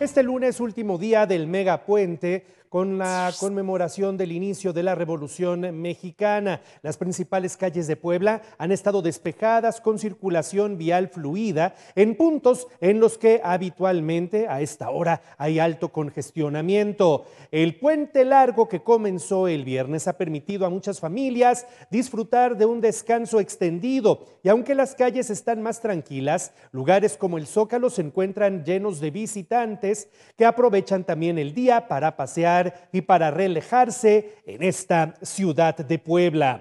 Este lunes, último día del megapuente, con la conmemoración del inicio de la Revolución Mexicana. Las principales calles de Puebla han estado despejadas con circulación vial fluida en puntos en los que habitualmente a esta hora hay alto congestionamiento. El puente largo que comenzó el viernes ha permitido a muchas familias disfrutar de un descanso extendido y aunque las calles están más tranquilas, lugares como el Zócalo se encuentran llenos de visitantes que aprovechan también el día para pasear y para relajarse en esta ciudad de Puebla.